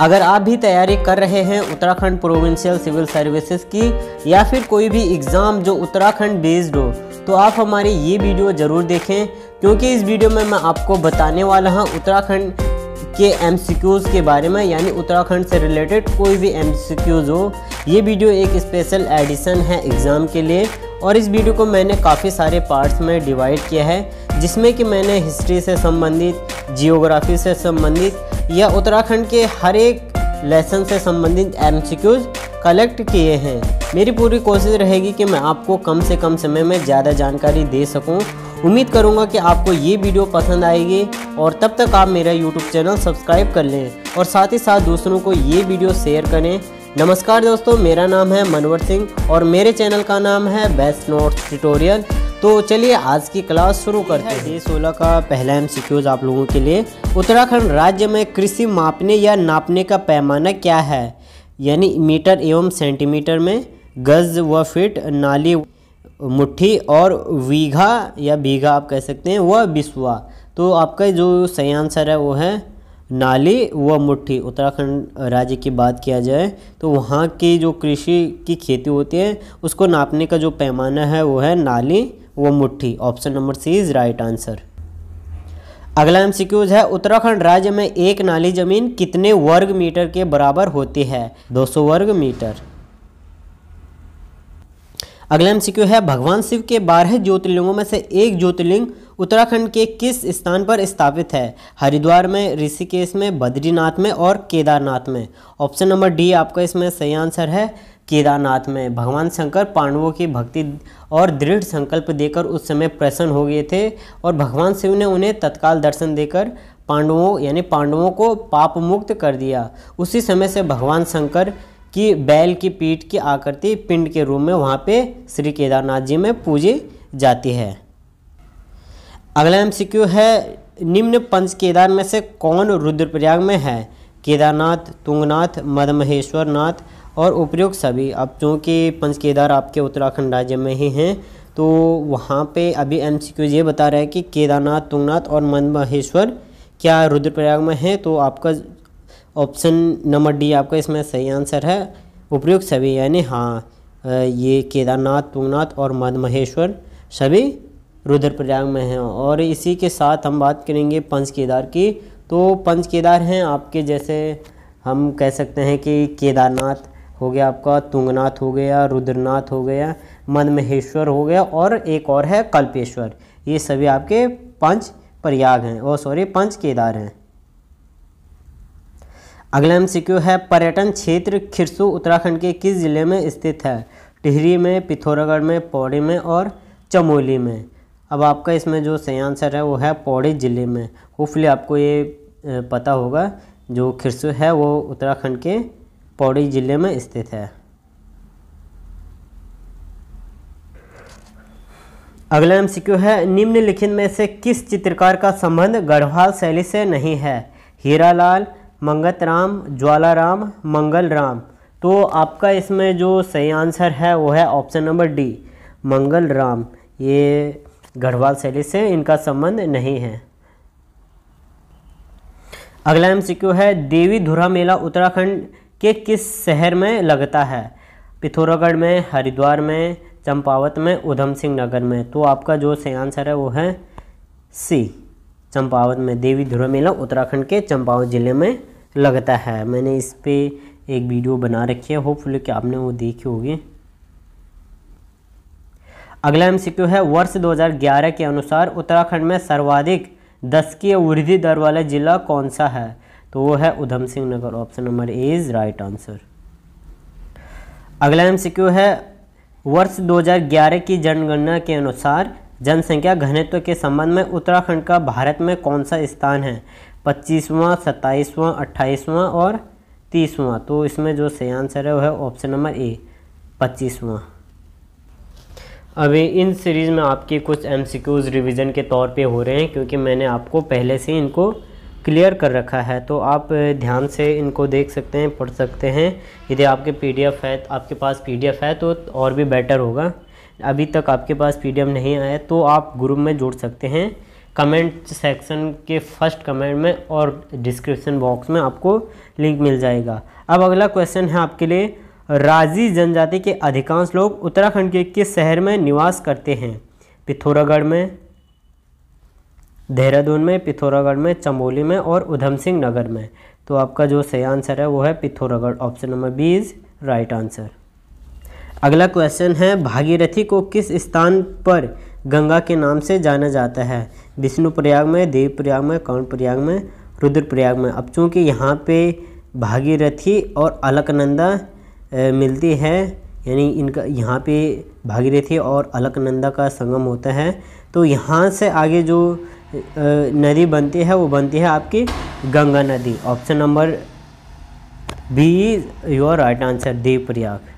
अगर आप भी तैयारी कर रहे हैं उत्तराखंड प्रोविंशियल सिविल सर्विसेज की या फिर कोई भी एग्ज़ाम जो उत्तराखंड बेस्ड हो तो आप हमारी ये वीडियो ज़रूर देखें क्योंकि इस वीडियो में मैं आपको बताने वाला हूँ उत्तराखंड के एम के बारे में यानी उत्तराखंड से रिलेटेड कोई भी एम हो ये वीडियो एक स्पेशल एडिशन है एग्ज़ाम के लिए और इस वीडियो को मैंने काफ़ी सारे पार्ट्स में डिवाइड किया है जिसमें कि मैंने हिस्ट्री से संबंधित जियोग्राफी से संबंधित यह उत्तराखंड के हर एक लेसन से संबंधित एम कलेक्ट किए हैं मेरी पूरी कोशिश रहेगी कि मैं आपको कम से कम समय में ज़्यादा जानकारी दे सकूं। उम्मीद करूंगा कि आपको ये वीडियो पसंद आएगी और तब तक आप मेरा यूट्यूब चैनल सब्सक्राइब कर लें और साथ ही साथ दूसरों को ये वीडियो शेयर करें नमस्कार दोस्तों मेरा नाम है मनवर सिंह और मेरे चैनल का नाम है बेस्ट नोट्स ट्यूटोरियल तो चलिए आज की क्लास शुरू करते हैं सोलह का पहला एम सिक्यूज आप लोगों के लिए उत्तराखंड राज्य में कृषि मापने या नापने का पैमाना क्या है यानी मीटर एवं सेंटीमीटर में गज व फिट नाली मुट्ठी और वीघा या बीघा आप कह सकते हैं वह बिस्वा तो आपका जो सही आंसर है वो है नाली व मुट्ठी उत्तराखंड राज्य की बात किया जाए तो वहाँ की जो कृषि की खेती होती है उसको नापने का जो पैमाना है वो है नाली वो मुट्ठी option number C is right answer अगला एम है उत्तराखंड राज्य में एक नाली जमीन कितने वर्ग मीटर के बराबर होती है 200 वर्ग मीटर अगला एम है भगवान शिव के बारह ज्योतिर्लिंगों में से एक ज्योतिर्लिंग उत्तराखंड के किस स्थान पर स्थापित है हरिद्वार में ऋषिकेश में बद्रीनाथ में और केदारनाथ में ऑप्शन नंबर डी आपका इसमें सही आंसर है केदारनाथ में भगवान शंकर पांडवों की भक्ति और दृढ़ संकल्प देकर उस समय प्रसन्न हो गए थे और भगवान शिव ने उन्हें तत्काल दर्शन देकर पांडवों यानी पांडवों को पाप मुक्त कर दिया उसी समय से भगवान शंकर की बैल की पीठ की आकृति पिंड के रूप में वहाँ पे श्री केदारनाथ जी में पूजी जाती है अगला एम है निम्न पंच केदार में से कौन रुद्रप्रयाग में है केदारनाथ तुंगनाथ मदमहेश्वरनाथ और उपयुक्त सभी अब चूँकि पंच केदार आपके उत्तराखंड राज्य में ही हैं तो वहाँ पे अभी एम ये बता रहा है कि केदारनाथ तुंगनाथ और मन महेश्वर क्या रुद्रप्रयाग में है तो आपका ऑप्शन नंबर डी आपका इसमें सही आंसर है उपयुक्त सभी यानी हाँ ये केदारनाथ तुंगनाथ और मध महेश्वर सभी रुद्रप्रयाग में हैं और इसी के साथ हम बात करेंगे पंच केदार की तो पंच केदार हैं आपके जैसे हम कह सकते हैं कि केदारनाथ हो गया आपका तुंगनाथ हो गया रुद्रनाथ हो गया मनमहेश्वर हो गया और एक और है कल्पेश्वर ये सभी आपके पंच प्रयाग हैं और सॉरी पंच केदार हैं अगला एम है पर्यटन क्षेत्र खिरसू उत्तराखंड के किस ज़िले में स्थित है टिहरी में पिथौरागढ़ में पौड़ी में और चमोली में अब आपका इसमें जो सही आंसर है वो है पौड़ी ज़िले में होपफुली आपको ये पता होगा जो खिरसू है वो उत्तराखंड के पौड़ी जिले में स्थित है अगला एम है निम्नलिखित में से किस चित्रकार का संबंध गढ़वाल शैली से नहीं है हीरालाल मंगत राम ज्वालाराम मंगल राम तो आपका इसमें जो सही आंसर है वो है option number D Mangal Ram ये गढ़वाल शैली से इनका संबंध नहीं है अगला एम है देवी धुरा मेला उत्तराखंड के किस शहर में लगता है पिथौरागढ़ में हरिद्वार में चंपावत में उधम सिंह नगर में तो आपका जो सही आंसर है वो है सी चंपावत में देवी ध्रुव मेला उत्तराखंड के चंपावत ज़िले में लगता है मैंने इस पर एक वीडियो बना रखी है होपफुली कि आपने वो देखी होगी अगला एम है वर्ष 2011 के अनुसार उत्तराखंड में सर्वाधिक दस की वृद्धि दर वाला जिला कौन सा है तो वो है Udham Singh Nagar option number A is right answer अगला एम है वर्ष 2011 की जनगणना के अनुसार जनसंख्या घनत्व के संबंध में उत्तराखंड का भारत में कौन सा स्थान है पच्चीसवां सत्ताईसवां अट्ठाईसवां और तीसवां तो इसमें जो सही आंसर है वह है ऑप्शन नंबर ए पच्चीसवां अभी इन सीरीज़ में आपके कुछ एम सी रिवीजन के तौर पे हो रहे हैं क्योंकि मैंने आपको पहले से इनको क्लियर कर रखा है तो आप ध्यान से इनको देख सकते हैं पढ़ सकते हैं यदि आपके पीडीएफ है तो आपके पास पीडीएफ है तो और भी बेटर होगा अभी तक आपके पास पीडीएफ नहीं आया तो आप ग्रुप में जुड़ सकते हैं कमेंट सेक्शन के फर्स्ट कमेंट में और डिस्क्रिप्शन बॉक्स में आपको लिंक मिल जाएगा अब अगला क्वेश्चन है आपके लिए राजी जनजाति के अधिकांश लोग उत्तराखंड के किस शहर में निवास करते हैं पिथौरागढ़ में देहरादून में पिथौरागढ़ में चमोली में और उधम सिंह नगर में तो आपका जो सही आंसर है वो है Pithoragarh option number B is right answer अगला क्वेश्चन है भागीरथी को किस स्थान पर गंगा के नाम से जाना जाता है विष्णुप्रयाग में देवप्रयाग में प्रयाग में रुद्रप्रयाग में अब चूँकि यहाँ पे भागीरथी और अलकनंदा मिलती है यानी इनका यहाँ पे भागीरथी और अलकनंदा का संगम होता है तो यहाँ से आगे जो नदी बनती है वो बनती है आपकी गंगा नदी option number B your right answer Devprayag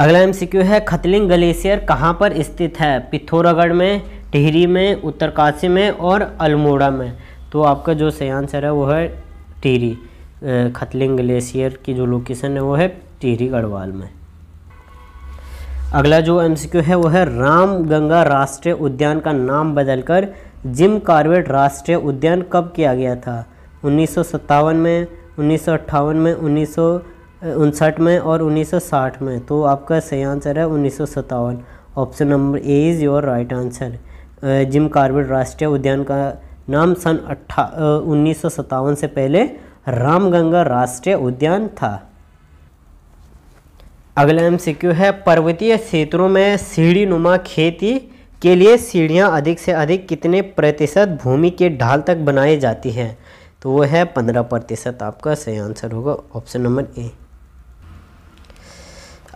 अगला एम है खतलिंग ग्लेशियर कहाँ पर स्थित है पिथौरागढ़ में टिहरी में उत्तरकाशी में और अल्मोड़ा में तो आपका जो सही आंसर है वो है टिहरी खतलिंग ग्लेशियर की जो लोकेशन है वो है टिहरी गढ़वाल में अगला जो एमसीक्यू है वो है राम गंगा राष्ट्रीय उद्यान का नाम बदलकर जिम कार्बेट राष्ट्रीय उद्यान कब किया गया था उन्नीस में उन्नीस में उन्नीस उनसठ में और उन्नीस में तो आपका सही आंसर है उन्नीस option number A is your right answer Jim Corbett राष्ट्रीय उद्यान का नाम सन अट्ठा उन्नीस से पहले रामगंगा राष्ट्रीय उद्यान था अगला एम है पर्वतीय क्षेत्रों में सीढ़ी नुमा खेती के लिए सीढ़ियाँ अधिक से अधिक कितने प्रतिशत भूमि के ढाल तक बनाई जाती हैं तो वो है पंद्रह प्रतिशत आपका सही आंसर होगा ऑप्शन नंबर ए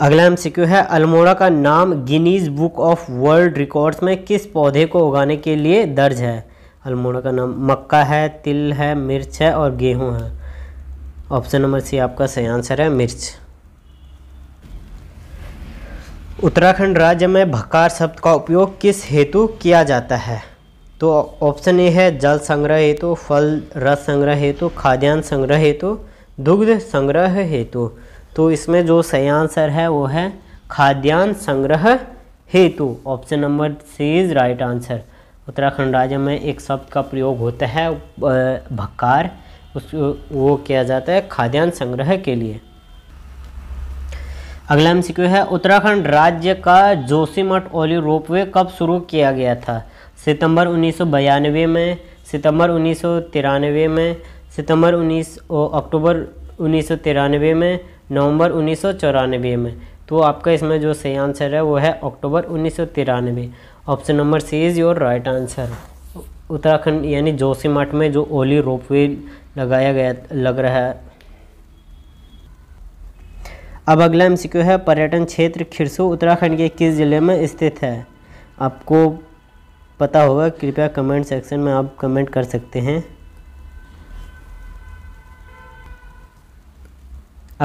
अगला एम है अल्मोड़ा का नाम Guinness book of world records में किस पौधे को उगाने के लिए दर्ज है अल्मोड़ा का नाम मक्का है तिल है मिर्च है और गेहूँ है ऑप्शन नंबर सी आपका सही आंसर है मिर्च उत्तराखंड राज्य में भकार शब्द का उपयोग किस हेतु किया जाता है तो ऑप्शन ए है जल संग्रह हेतु फल रस संग्रह हेतु खाद्यान्न संग्रह हेतु दुग्ध संग्रह हेतु तो इसमें जो सही आंसर है वो है खाद्यान्न संग्रह हेतु option number C is right answer Uttarakhand राज्य में एक शब्द का प्रयोग होता है भक्कार उस वो किया जाता है खाद्यान्न संग्रह के लिए अगला एम है उत्तराखंड राज्य का जोशीमठ ओली रोपवे कब शुरू किया गया था सितंबर उन्नीस में सितंबर उन्नीस में सितंबर उन्नीस अक्टूबर उन्नीस में नवंबर उन्नीस में तो आपका इसमें जो सही आंसर है वो है अक्टूबर उन्नीस option number C is your right answer Uttarakhand यानी जोशीमठ में जो ओली रोपवे लगाया गया लग रहा है अब अगला एम है पर्यटन क्षेत्र खिरसू उत्तराखंड के किस ज़िले में स्थित है आपको पता होगा कृपया कमेंट सेक्शन में आप कमेंट कर सकते हैं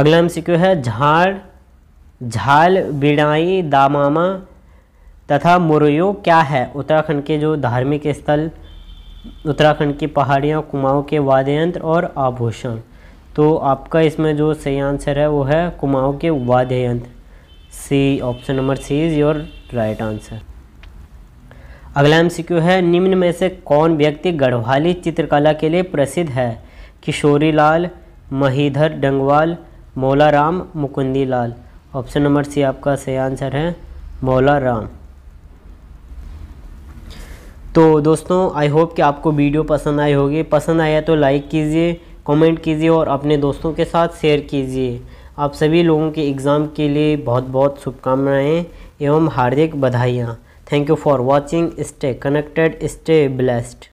अगला एम है झाड़ झाल बिड़ाई दामामा तथा मुरयो क्या है उत्तराखंड के जो धार्मिक स्थल उत्तराखंड की पहाड़ियाँ कुमाऊँ के वाद्य यंत्र और आभूषण तो आपका इसमें जो सही आंसर है वो है कुमाऊँ के वाद्य यंत्र C option number C is your right answer अगला एम है निम्न में से कौन व्यक्ति गढ़वाली चित्रकला के लिए प्रसिद्ध है Kishori Lal Mahidhar Dangwal Maularam Mukundi Lal option number C आपका सही आंसर है मौलाराम तो दोस्तों आई होप कि आपको वीडियो पसंद आई होगी पसंद आया तो लाइक कीजिए कमेंट कीजिए और अपने दोस्तों के साथ शेयर कीजिए आप सभी लोगों के एग्ज़ाम के लिए बहुत बहुत शुभकामनाएँ एवं हार्दिक बधाइयाँ thank you for watching stay connected stay blessed